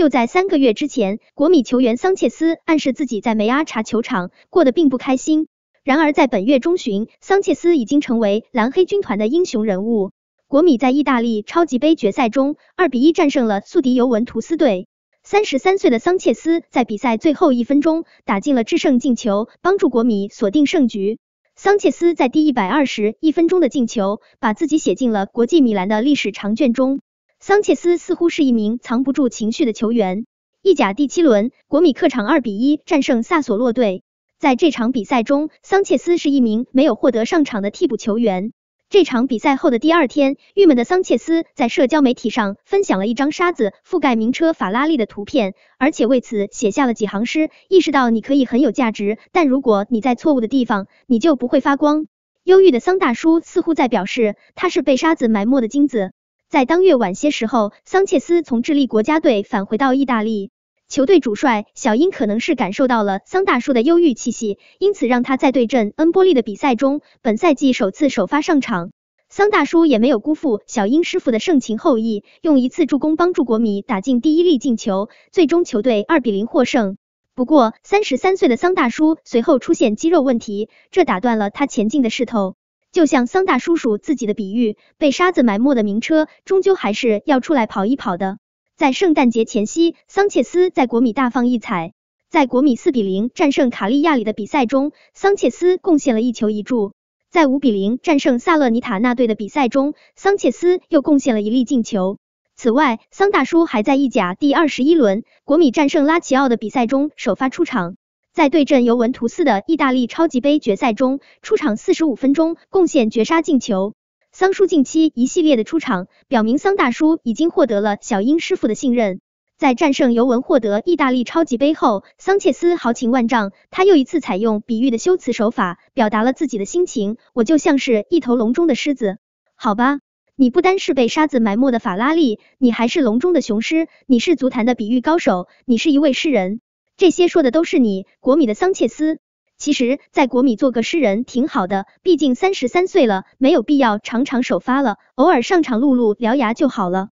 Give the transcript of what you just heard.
就在三个月之前，国米球员桑切斯暗示自己在梅阿查球场过得并不开心。然而，在本月中旬，桑切斯已经成为蓝黑军团的英雄人物。国米在意大利超级杯决赛中二比一战胜了宿敌尤文图斯队。三十三岁的桑切斯在比赛最后一分钟打进了制胜进球，帮助国米锁定胜局。桑切斯在第一百二十一分钟的进球，把自己写进了国际米兰的历史长卷中。桑切斯似乎是一名藏不住情绪的球员。意甲第七轮，国米客场二比一战胜萨索洛队。在这场比赛中，桑切斯是一名没有获得上场的替补球员。这场比赛后的第二天，郁闷的桑切斯在社交媒体上分享了一张沙子覆盖名车法拉利的图片，而且为此写下了几行诗：“意识到你可以很有价值，但如果你在错误的地方，你就不会发光。”忧郁的桑大叔似乎在表示，他是被沙子埋没的金子。在当月晚些时候，桑切斯从智利国家队返回到意大利。球队主帅小英可能是感受到了桑大叔的忧郁气息，因此让他在对阵恩波利的比赛中，本赛季首次首发上场。桑大叔也没有辜负小英师傅的盛情厚意，用一次助攻帮助国米打进第一粒进球，最终球队二比零获胜。不过，三十三岁的桑大叔随后出现肌肉问题，这打断了他前进的势头。就像桑大叔叔自己的比喻，被沙子埋没的名车，终究还是要出来跑一跑的。在圣诞节前夕，桑切斯在国米大放异彩。在国米四比零战胜卡利亚里的比赛中，桑切斯贡献了一球一助；在五比零战胜萨勒尼塔那队的比赛中，桑切斯又贡献了一粒进球。此外，桑大叔还在意甲第二十一轮国米战胜拉齐奥的比赛中首发出场。在对阵尤文图斯的意大利超级杯决赛中，出场四十五分钟，贡献绝杀进球。桑叔近期一系列的出场，表明桑大叔已经获得了小英师傅的信任。在战胜尤文获得意大利超级杯后，桑切斯豪情万丈，他又一次采用比喻的修辞手法，表达了自己的心情。我就像是一头笼中的狮子，好吧？你不单是被沙子埋没的法拉利，你还是笼中的雄狮。你是足坛的比喻高手，你是一位诗人。这些说的都是你国米的桑切斯，其实，在国米做个诗人挺好的，毕竟三十三岁了，没有必要常常首发了，偶尔上场露露獠牙就好了。